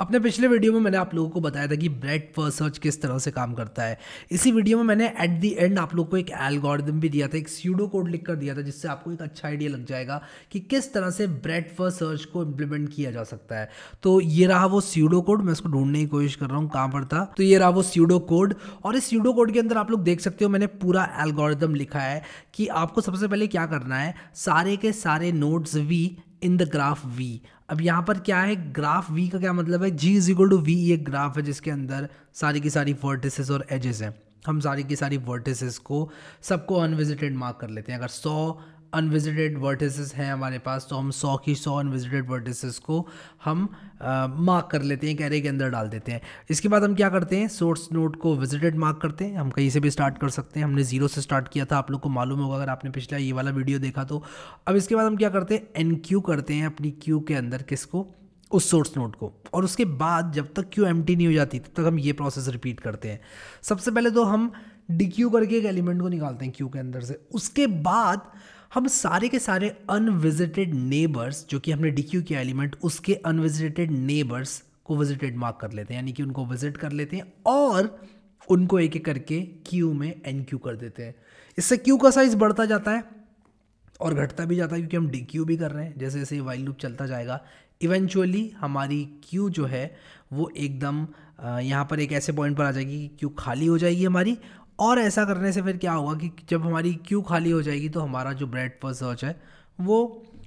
अपने पिछले वीडियो में मैंने आप लोगों को बताया था कि ब्रेड फर्स्ट सर्च किस तरह से काम करता है इसी वीडियो में मैंने एट दी एंड आप लोग को एक एल्गोरिदम भी दिया था एक सीडो कोड लिख कर दिया था जिससे आपको एक अच्छा आइडिया लग जाएगा कि किस तरह से ब्रेड फर्स्ट सर्च को इम्प्लीमेंट किया जा सकता है तो ये रहा वो सीडो कोड मैं इसको ढूंढने की कोशिश कर रहा हूँ कहाँ पर था तो ये रहा वो सीडो कोड और इस सीडो कोड के अंदर आप लोग देख सकते हो मैंने पूरा एल्गोरिदम लिखा है कि आपको सबसे पहले क्या करना है सारे के सारे नोट्स भी इन द ग्राफ वी अब यहाँ पर क्या है ग्राफ वी का क्या मतलब है G is equal to V एक ग्राफ है जिसके अंदर सारी की सारी वर्टिसेस और एजेस हैं हम सारी की सारी वर्टिसेस को सबको अनविजिटेड मार्क कर लेते हैं अगर सौ अनविजिटेड वर्टिसेस हैं हमारे पास तो हम सौ की सौ अनविजिटेड वर्टिसेस को हम मार्क कर लेते हैं कैरे के अंदर डाल देते हैं इसके बाद हम क्या करते हैं सोर्स नोट को विजिटेड मार्क करते हैं हम कहीं से भी स्टार्ट कर सकते हैं हमने जीरो से स्टार्ट किया था आप लोग को मालूम होगा अगर आपने पिछला ये वाला वीडियो देखा तो अब इसके बाद हम क्या करते हैं एन क्यू करते हैं अपनी क्यू के अंदर किसको उस सोर्स नोट को और उसके बाद जब तक क्यू एम नहीं हो जाती तब तक हम ये प्रोसेस रिपीट करते हैं सबसे पहले तो हम डी क्यू करके एक एलिमेंट को निकालते हैं क्यू के अंदर से उसके बाद हम सारे के सारे अनविजिटेड नेबर्स जो कि हमने डी क्यू किया एलिमेंट उसके अनविजिटेड नेबर्स को विजिटेड मार्क कर लेते हैं यानी कि उनको विजिट कर लेते हैं और उनको एक एक करके क्यू में एन क्यू कर देते हैं इससे क्यू का साइज बढ़ता जाता है और घटता भी जाता है क्योंकि हम डी क्यू भी कर रहे हैं जैसे जैसे वाइल लूप चलता जाएगा इवेंचुअली हमारी क्यू जो है वो एकदम यहाँ पर एक ऐसे पॉइंट पर आ जाएगी कि क्यू खाली हो जाएगी हमारी और ऐसा करने से फिर क्या होगा कि जब हमारी क्यू खाली हो जाएगी तो हमारा जो ब्रेड पर सर्च है वो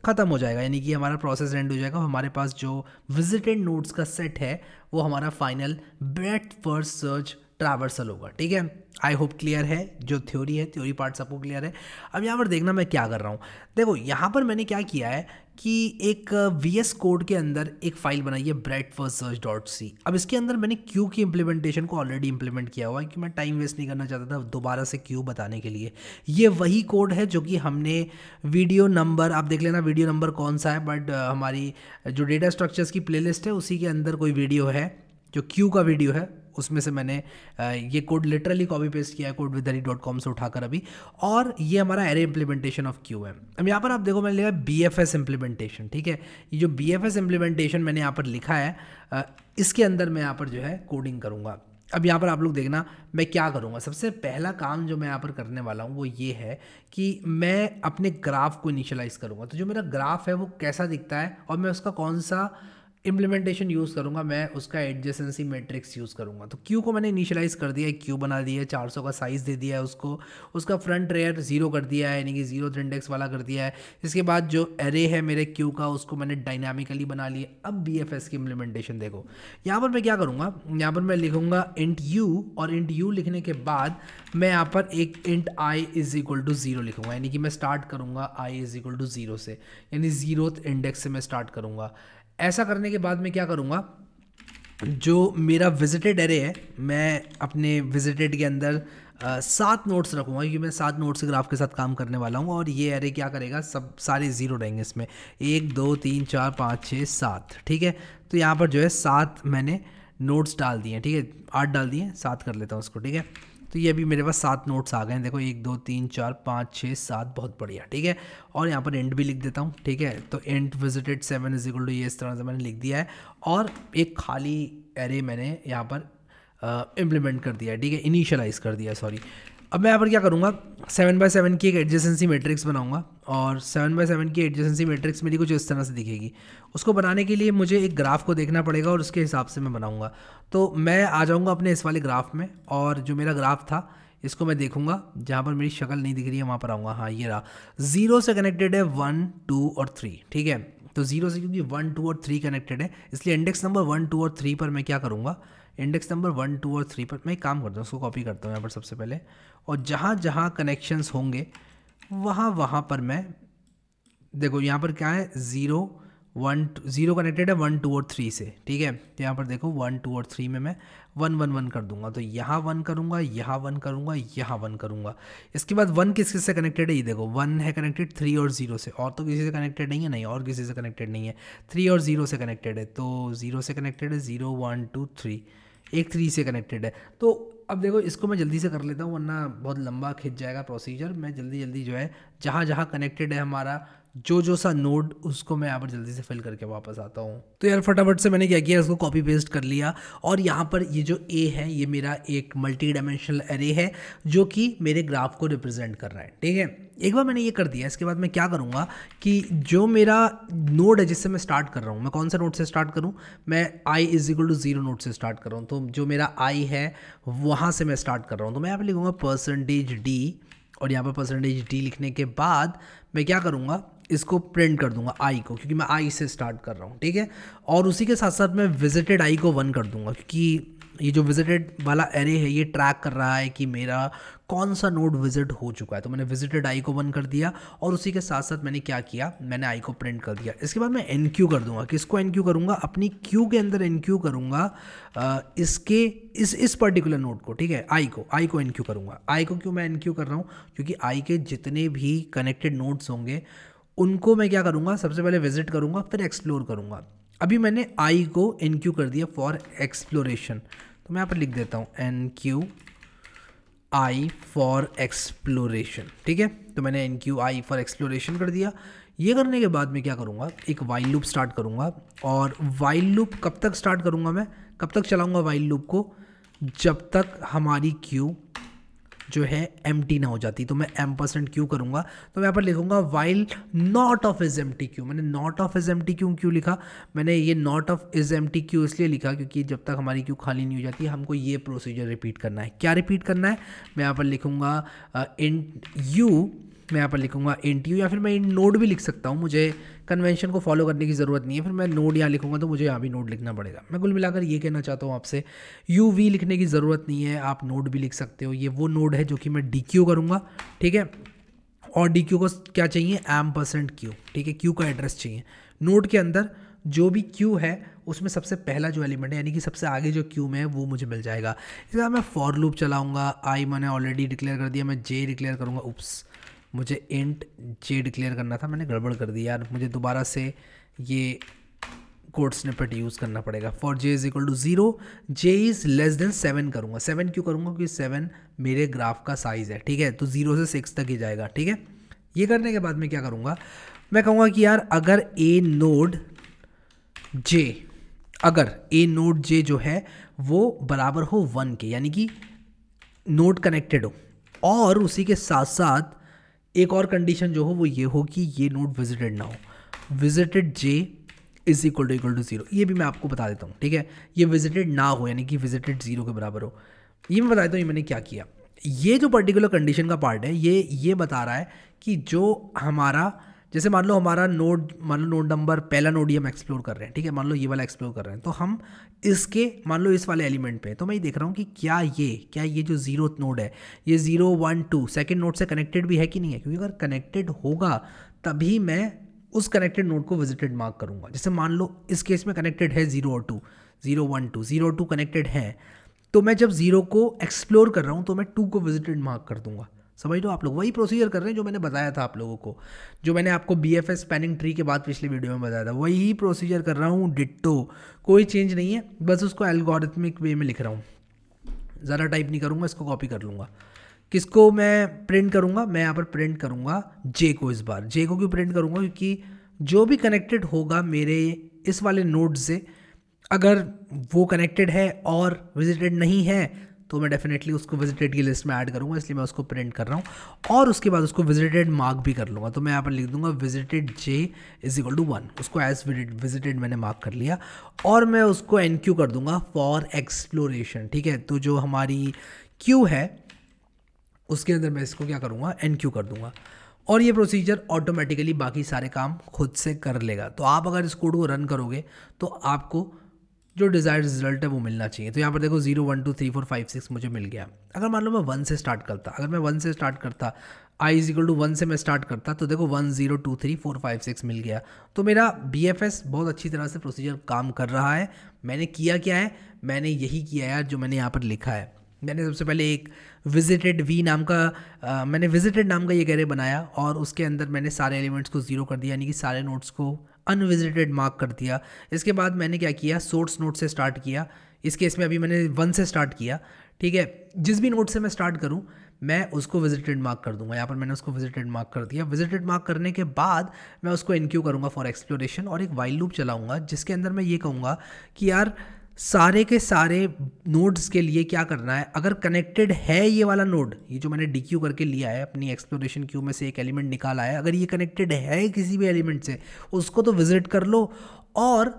ख़त्म हो जाएगा यानी कि हमारा प्रोसेस एंड हो जाएगा हमारे पास जो विजिटेड नोट्स का सेट है वो हमारा final breadth first search traversal होगा ठीक है आई होप क्लियर है जो थ्योरी है थ्योरी पार्ट सबको क्लियर है अब यहाँ पर देखना मैं क्या कर रहा हूँ देखो यहाँ पर मैंने क्या किया है कि एक वी एस कोड के अंदर एक फाइल बनाई है breadth first search dot C अब इसके अंदर मैंने क्यू की इम्प्लीमेंटेशन को ऑलरेडी इम्प्लीमेंट किया हुआ है कि मैं टाइम वेस्ट नहीं करना चाहता था दोबारा से क्यू बताने के लिए ये वही कोड है जो कि हमने वीडियो नंबर आप देख लेना वीडियो नंबर कौन सा है बट uh, हमारी जो डेटा स्ट्रक्चर्स की प्लेलिस्ट है उसी के अंदर कोई वीडियो है जो क्यू का वीडियो है उसमें से मैंने ये कोड लिटरली कॉपी पेस्ट किया है कोड विदरी डॉट कॉम से उठाकर अभी और ये हमारा एरे इम्प्लीमेंटेशन ऑफ क्यू है अब यहाँ पर आप देखो मैंने लिखा है बी एफ एस इम्प्लीमेंटेशन ठीक है ये जो बी एफ एस इम्प्लीमेंटेशन मैंने यहाँ पर लिखा है इसके अंदर मैं यहाँ पर जो है कोडिंग करूँगा अब यहाँ पर आप लोग देखना मैं क्या करूँगा सबसे पहला काम जो मैं यहाँ पर करने वाला हूँ वो ये है कि मैं अपने ग्राफ को इनिशलाइज़ करूँगा तो जो मेरा ग्राफ है वो कैसा दिखता है और मैं उसका कौन सा इम्प्लीमेंटेशन यूज़ करूँगा मैं उसका एडजेसेंसी मैट्रिक्स यूज़ करूँगा तो क्यू को मैंने इनिशलाइज़ कर दिया है क्यू बना दिया है चार का साइज़ दे दिया है उसको उसका फ्रंट रेयर जीरो कर दिया है यानी कि जीरो इंडेक्स वाला कर दिया है इसके बाद जो एरे है मेरे क्यू का उसको मैंने डायनामिकली बना लिया अब बी एफ एस की इम्प्लीमेंटेशन देखो यहाँ पर मैं क्या करूँगा यहाँ पर मैं लिखूँगा इंट यू और इंट यू लिखने के बाद मैं यहाँ पर एक int i is equal to zero लिखूँगा यानी कि मैं स्टार्ट करूँगा i is equal to zero से यानी ज़ीरो इंडेक्स से मैं स्टार्ट करूँगा ऐसा करने के बाद मैं क्या करूँगा जो मेरा विजिटेड एरे है मैं अपने विजिटेड के अंदर सात नोट्स रखूँगा क्योंकि मैं सात नोट्स ग्राफ के साथ काम करने वाला हूँ और ये एरे क्या करेगा सब सारे ज़ीरो रहेंगे इसमें एक दो तीन चार पाँच छः सात ठीक है तो यहाँ पर जो है सात मैंने नोट्स डाल दिए ठीक है आठ डाल दिए सात कर लेता हूँ उसको ठीक है तो ये अभी मेरे पास सात नोट्स आ गए हैं देखो एक दो तीन चार पाँच छः सात बहुत बढ़िया ठीक है और यहाँ पर एंड भी लिख देता हूँ ठीक है तो and visited seven is equal to ये इस तरह से मैंने लिख दिया है और एक खाली एरे मैंने यहाँ पर इम्प्लीमेंट uh, कर दिया ठीक है इनिशियलाइज कर दिया सॉरी अब मैं यहाँ पर क्या करूँगा सेवन बाय सेवन की एक एडजेसेंसी मैट्रिक्स बनाऊँगा और सेवन बाय सेवन की एडजेसेंसी मैट्रिक्स मेरी कुछ इस तरह से दिखेगी उसको बनाने के लिए मुझे एक ग्राफ को देखना पड़ेगा और उसके हिसाब से मैं बनाऊँगा तो मैं आ जाऊँगा अपने इस वाले ग्राफ में और जो मेरा ग्राफ था इसको मैं देखूँगा जहाँ पर मेरी शक्ल नहीं दिख रही है वहाँ पर आऊँगा हाँ ये रहा जीरो से कनेक्टेड है वन टू और थ्री ठीक है तो जीरो से क्योंकि वन टू और थ्री कनेक्टेड है इसलिए इंडेक्स नंबर वन टू और थ्री पर मैं क्या करूँगा इंडेक्स नंबर वन टू और थ्री पर मैं काम करता हूँ उसको कॉपी करता हूँ यहाँ पर सबसे पहले और जहाँ जहाँ कनेक्शंस होंगे वहाँ वहाँ पर मैं देखो यहाँ पर क्या है ज़ीरो वन ज़ीरो कनेक्टेड है वन टू और थ्री से ठीक है तो यहाँ पर देखो वन टू और थ्री में मैं वन वन वन कर दूंगा तो यहाँ वन करूँगा यहाँ वन करूँगा यहाँ वन करूँगा इसके बाद वन किस किस से कनेक्टेड है ये देखो वन है कनेक्टेड थ्री और जीरो से और तो किसी से कनेक्टेड नहीं है नहीं और किसी से कनेक्टेड नहीं है थ्री और जीरो से कनेक्टेड है तो जीरो से कनेक्टेड है जीरो वन टू थ्री एक थ्री से कनेक्टेड है तो अब देखो इसको मैं जल्दी से कर लेता हूँ वरना बहुत लंबा खिंच जाएगा प्रोसीजर मैं जल्दी जल्दी जो है जहाँ जहाँ कनेक्टेड है हमारा जो जो सा नोड उसको मैं यहाँ पर जल्दी से फिल करके वापस आता हूँ तो यार फटाफट से मैंने क्या किया इसको कॉपी पेस्ट कर लिया और यहाँ पर ये जो ए है ये मेरा एक मल्टी डायमेंशनल एरे है जो कि मेरे ग्राफ को रिप्रेजेंट कर रहा है ठीक है एक बार मैंने ये कर दिया इसके बाद मैं क्या करूँगा कि जो मेरा नोड है जिससे मैं स्टार्ट कर रहा हूँ मैं कौन सा नोड से स्टार्ट करूँ मैं i is equal to zero node से स्टार्ट कर रहा हूँ तो जो मेरा आई है वहाँ से मैं स्टार्ट कर रहा हूँ तो मैं यहाँ पर लिखूँगा परसेंटेज डी और यहाँ पर परसेंटेज डी लिखने के बाद मैं क्या करूँगा इसको प्रिंट कर दूंगा आई को क्योंकि मैं आई से स्टार्ट कर रहा हूँ ठीक है और उसी के साथ साथ मैं विजिटेड आई को वन कर दूंगा क्योंकि ये जो विजिटेड वाला एरे है ये ट्रैक कर रहा है कि मेरा कौन सा नोड विजिट हो चुका है तो मैंने विजिटेड आई को वन कर दिया और उसी के साथ साथ मैंने क्या किया मैंने आई को प्रिंट कर दिया इसके बाद मैं एन क्यू कर दूंगा किसको एन क्यू करूँगा अपनी क्यू के अंदर एन क्यू करूँगा इसके इस इस पर्टिकुलर नोड को ठीक है आई को आई को एन क्यू करूँगा आई को क्यों मैं एन क्यू कर रहा हूँ क्योंकि आई के जितने भी कनेक्टेड नोड्स होंगे उनको मैं क्या करूँगा सबसे पहले विजिट करूँगा फिर एक्सप्लोर करूँगा अभी मैंने आई को एन क्यू कर दिया फॉर एक्सप्लोरेशन तो मैं यहाँ पर लिख देता हूँ enqueue i for exploration ठीक है तो मैंने enqueue i for exploration कर दिया ये करने के बाद मैं क्या करूँगा एक वाइल लूप स्टार्ट करूँगा और वाइल लूप कब तक स्टार्ट करूँगा मैं कब तक चलाऊँगा वाइल लूप को जब तक हमारी क्यू जो है एम ना हो जाती तो मैं एम परसेंट क्यों करूँगा तो मैं यहाँ पर लिखूंगा while not of is empty Q मैंने not of is empty Q क्यों लिखा मैंने ये not of is empty Q इसलिए लिखा क्योंकि जब तक हमारी क्यू खाली नहीं हो जाती हमको ये प्रोसीजर रिपीट करना है क्या रिपीट करना है मैं यहाँ पर लिखूंगा इन uh, यू मैं यहाँ पर लिखूँगा यू या फिर मैं इन नोड भी लिख सकता हूँ मुझे कन्वेंशन को फॉलो करने की ज़रूरत नहीं है फिर मैं नोड यहाँ लिखूँगा तो मुझे यहाँ भी नोड लिखना पड़ेगा मैं कुल मिलाकर ये कहना चाहता हूँ आपसे यू वी लिखने की ज़रूरत नहीं है आप नोड भी लिख सकते हो ये वो नोड है जो कि मैं डी क्यू करूँगा ठीक है और डी क्यू को क्या चाहिए एम परसेंट क्यू ठीक है क्यू का एड्रेस चाहिए नोड के अंदर जो भी क्यू है उसमें सबसे पहला जो एलिमेंट है यानी कि सबसे आगे जो क्यू में है वो मुझे मिल जाएगा इसके बाद मैं फॉर लूप चलाऊंगा आई मैंने ऑलरेडी डिक्लेयर कर दिया मैं जे डिक्लेयर करूँगा उप्स मुझे इंट जे डिक्लेयर करना था मैंने गड़बड़ कर दी यार मुझे दोबारा से ये कोड स्निपेट यूज़ करना पड़ेगा for J is equal to zero J is less than seven करूँगा सेवन क्यों करूँगा क्योंकि सेवन मेरे ग्राफ का साइज़ है ठीक है तो ज़ीरो से सिक्स तक ही जाएगा ठीक है ये करने के बाद मैं क्या करूँगा मैं कहूँगा कि यार अगर ए नोड जे अगर ए नोड जे जो है वो बराबर हो वन के यानी कि नोड कनेक्टेड हो और उसी के साथ साथ एक और कंडीशन जो हो वो ये हो कि ये नोड विजिटेड ना हो visited J is equal to equal to zero ये भी मैं आपको बता देता हूँ ठीक है ये विजिटेड ना हो यानी कि विजिटेड जीरो के बराबर हो ये मैं बता देता हूँ ये मैंने क्या किया ये जो पर्टिकुलर कंडीशन का पार्ट है ये ये बता रहा है कि जो हमारा जैसे मान लो हमारा नोड मान लो नोड नंबर पहला नोड ही हम एक्सप्लोर कर रहे हैं ठीक है मान लो ये वाला एक्सप्लोर कर रहे हैं तो हम इसके मान लो इस वाले एलिमेंट पे तो मैं ये देख रहा हूँ कि क्या ये क्या ये जो जीरो नोड है ये zero one two second node से कनेक्टेड भी है कि नहीं है क्योंकि अगर कनेक्टेड होगा तभी मैं उस कनेक्टेड नोड को विजिटेड मार्क करूँगा जैसे मान लो इस केस में कनेक्टेड है जीरो और two zero one two zero two connected है तो मैं जब जीरो को एक्सप्लोर कर रहा हूँ तो मैं टू को विजिटेड मार्क कर दूंगा समझ लो आप लोग वही प्रोसीजर कर रहे हैं जो मैंने बताया था आप लोगों को जो मैंने आपको B F S spanning tree के बाद पिछले वीडियो में बताया था वही प्रोसीजर कर रहा हूँ डिट्टो कोई चेंज नहीं है बस उसको एल्गोरिथमिक वे में लिख रहा हूँ ज़्यादा टाइप नहीं करूँगा इसको कॉपी कर लूँगा किसको मैं प्रिंट करूँगा मैं यहाँ पर प्रिंट करूँगा जे को इस बार जे को क्यों प्रिंट करूँगा क्योंकि जो भी कनेक्टेड होगा मेरे इस वाले नोट से अगर वो कनेक्टेड है और विजिटेड नहीं है तो मैं डेफिनेटली उसको विजिटेड की लिस्ट में ऐड करूँगा इसलिए मैं उसको प्रिंट कर रहा हूँ और उसके बाद उसको विजिटेड मार्क भी कर लूँगा तो मैं यहाँ पर लिख दूँगा visited J is equal to one उसको एज विजिटेड मैंने मार्क कर लिया और मैं उसको एन क्यू कर दूंगा फॉर एक्सप्लोरेशन ठीक है तो जो हमारी क्यू है उसके अंदर मैं इसको क्या करूँगा एन क्यू कर दूँगा और ये प्रोसीजर ऑटोमेटिकली बाकी सारे काम खुद से कर लेगा तो आप अगर इस कोड को रन करोगे तो आपको जो डिज़ायर्ड रिजल्ट है वो मिलना चाहिए तो यहाँ पर देखो zero one two three four five six मुझे मिल गया अगर मान लो मैं वन से स्टार्ट करता अगर मैं वन से स्टार्ट करता i is equal to one से मैं स्टार्ट करता तो देखो one zero two three four five six मिल गया तो मेरा बी एफ एस बहुत अच्छी तरह से प्रोसीजर काम कर रहा है मैंने किया क्या है मैंने यही किया यार जो मैंने यहाँ पर लिखा है मैंने सबसे पहले एक विजिटेड वी नाम का आ, मैंने विजिटेड नाम का ये गैरे बनाया और उसके अंदर मैंने सारे एलिमेंट्स को ज़ीरो कर दिया यानी कि सारे नोट्स को अनविजिटेड मार्क कर दिया इसके बाद मैंने क्या किया सोर्स नोट से स्टार्ट किया इस केस में अभी मैंने वन से स्टार्ट किया ठीक है जिस भी नोट से मैं स्टार्ट करूँ मैं उसको विजिटेड मार्क कर दूंगा यहाँ पर मैंने उसको विजिटेड मार्क कर दिया विजिटेड मार्क करने के बाद मैं उसको इनक्यू करूँगा फॉर एक्सप्लोरेशन और एक वाइल्ड लूप चलाऊँगा जिसके अंदर मैं ये कहूँगा कि यार सारे के सारे नोड्स के लिए क्या करना है अगर कनेक्टेड है ये वाला नोड ये जो मैंने डी क्यू करके लिया है अपनी एक्सप्लोरेशन क्यू में से एक एलिमेंट निकाला है अगर ये कनेक्टेड है किसी भी एलिमेंट से उसको तो विजिट कर लो और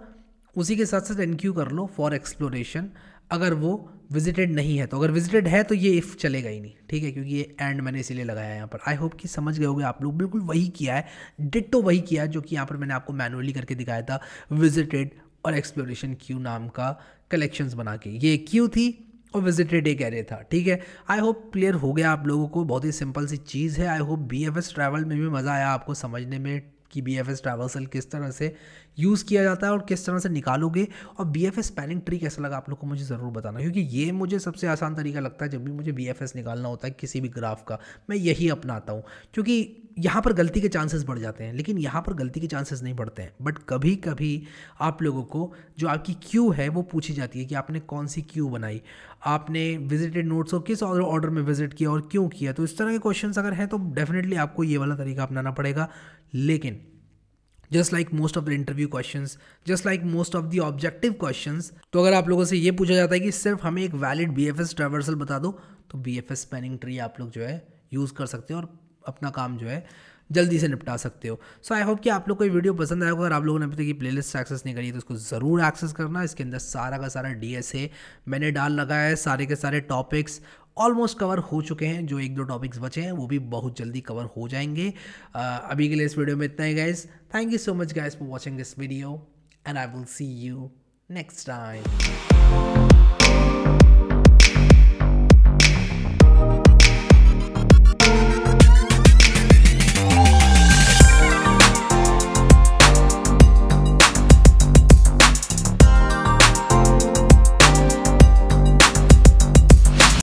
उसी के साथ साथ एन क्यू कर लो फॉर एक्सप्लोरेशन अगर वो विजिटेड नहीं है तो अगर विजिटेड है तो ये इफ़ चलेगा ही नहीं ठीक है क्योंकि ये एंड मैंने इसीलिए लगाया है यहाँ पर आई होप कि समझ गए होगे आप लोग बिल्कुल वही किया है डिटो वही किया है जो कि यहाँ पर मैंने आपको मैनुअली करके दिखाया था विजिटेड और एक्सप्लोरेशन क्यू नाम का कलेक्शंस बना के ये क्यू थी और विजिटेड कह रहे था ठीक है आई होप क्लियर हो गया आप लोगों को बहुत ही सिंपल सी चीज़ है I hope B F S travel में भी मज़ा आया आपको समझने में कि बी एफ एस ट्रैवर्सल किस तरह से यूज़ किया जाता है और किस तरह से निकालोगे और B F S spanning tree कैसा लगा आप लोग को मुझे ज़रूर बताना क्योंकि ये मुझे सबसे आसान तरीका लगता है जब भी मुझे बी एफ एस निकालना होता है किसी भी ग्राफ का मैं यही अपनाता हूँ क्योंकि यहाँ पर गलती के चांसेस बढ़ जाते हैं लेकिन यहाँ पर गलती के चांसेस नहीं बढ़ते हैं बट कभी कभी आप लोगों को जो आपकी क्यू है वो पूछी जाती है कि आपने कौन सी क्यू बनाई आपने विजिटेड नोट्स को किस ऑर्डर में विजिट किया और क्यों किया तो इस तरह के क्वेश्चन अगर हैं तो डेफिनेटली आपको ये वाला तरीका अपनाना पड़ेगा लेकिन just like most of the interview question just like most of the objective question तो अगर आप लोगों से ये पूछा जाता है कि सिर्फ हमें एक valid B F S traversal बता दो तो B F S spanning tree आप लोग जो है यूज़ कर सकते हो और अपना काम जो है जल्दी से निपटा सकते हो सो आई होप कि आप लोग को ये वीडियो पसंद आएगा अगर आप लोगों ने अभी तक ये लिस्ट एक्सेस नहीं करी है तो उसको ज़रूर एक्सेस करना इसके अंदर सारा का सारा डी एस मैंने डाल लगाया है सारे के सारे टॉपिक्स ऑलमोस्ट कवर हो चुके हैं जो एक दो टॉपिक्स बचे हैं वो भी बहुत जल्दी कवर हो जाएंगे uh, अभी के लिए इस वीडियो में इतना ही guys thank you so much guys for watching this video and I will see you next time